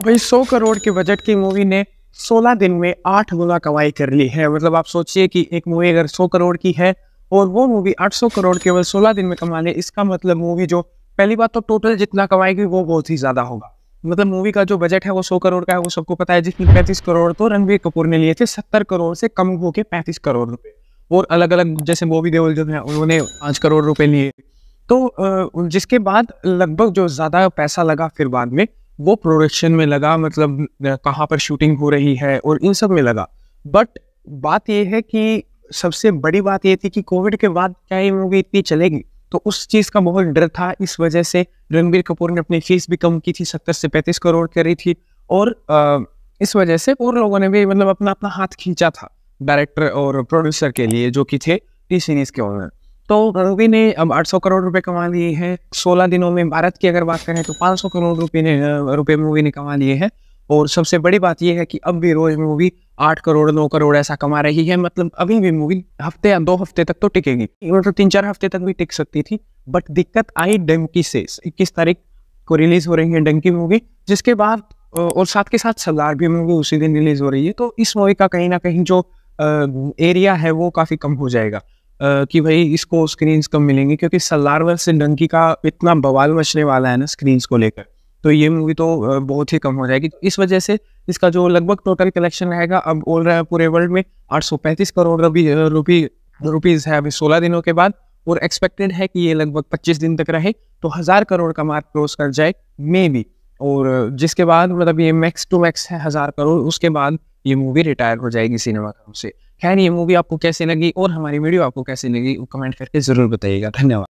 तो भाई सौ करोड़ के बजट की मूवी ने 16 दिन में आठ गुना कमाई कर ली है मतलब आप सोचिए कि एक मूवी अगर 100 करोड़ की है और वो मूवी 800 करोड़ केवल 16 दिन में कमा ले इसका मतलब मूवी जो पहली बात तो टोटल जितना कमाएगी वो बहुत ही ज़्यादा होगा मतलब मूवी का जो बजट है वो 100 करोड़ का है वो सबको पता है जिसमें पैंतीस करोड़ तो रणबीर कपूर ने लिए थे सत्तर करोड़ से कम हो के पैंतीस करोड़ रुपए और अलग अलग जैसे मूवी देवल जो है उन्होंने पाँच करोड़ रुपए लिए तो जिसके बाद लगभग जो ज़्यादा पैसा लगा फिर बाद में वो प्रोडक्शन में लगा मतलब कहाँ पर शूटिंग हो रही है और इन सब में लगा बट बात यह है कि सबसे बड़ी बात यह थी कि कोविड के बाद क्या ये मूवी इतनी चलेगी तो उस चीज़ का बहुत डर था इस वजह से रणबीर कपूर ने अपनी फीस भी कम की थी सत्तर से पैंतीस करोड़ करी थी और आ, इस वजह से और लोगों ने भी मतलब अपना अपना हाथ खींचा था डायरेक्टर और प्रोड्यूसर के लिए जो कि थे टी सीरीज के ऑनर तो मोदी ने अब 800 करोड़ रुपए कमा लिए हैं 16 दिनों में भारत की अगर बात करें तो 500 करोड़ रुपए ने रुपए मूवी ने कमा लिए हैं और सबसे बड़ी बात यह है कि अब भी रोज मूवी आठ करोड़ नौ करोड़ ऐसा कमा रही है मतलब अभी भी मूवी हफ्ते या दो हफ्ते तक तो टिकेगी मतलब तीन चार हफ्ते तक भी टिक सकती थी बट दिक्कत आई डंकी से इक्कीस तारीख को रिलीज हो रही है डंकी मूवी जिसके बाद और साथ के साथ सरदार भी मूवी उसी दिन रिलीज हो रही है तो इस मूवी का कहीं ना कहीं जो एरिया है वो काफ़ी कम हो जाएगा कि भाई इसको स्क्रीन्स कम मिलेंगी क्योंकि सलार वर्ष डंकी का इतना बवाल मचने वाला है ना स्क्रीन्स को लेकर तो ये मूवी तो बहुत ही कम हो जाएगी तो इस वजह से इसका जो लगभग टोटल कलेक्शन रहेगा अब बोल रहा है पूरे वर्ल्ड में पैंतीस करोड़ रुपी रुपीज है अभी सोलह दिनों के बाद और एक्सपेक्टेड है कि ये लगभग 25 दिन तक रहे तो हज़ार करोड़ का मार्क क्रॉस कर जाए मे बी और जिसके बाद मतलब ये मैक्स टू मैक्स है हज़ार करोड़ उसके बाद ये मूवी रिटायर हो जाएगी सिनेमा से खैर ये मूवी आपको कैसे लगी और हमारी वीडियो आपको कैसी लगी वो कमेंट करके ज़रूर बताइएगा धन्यवाद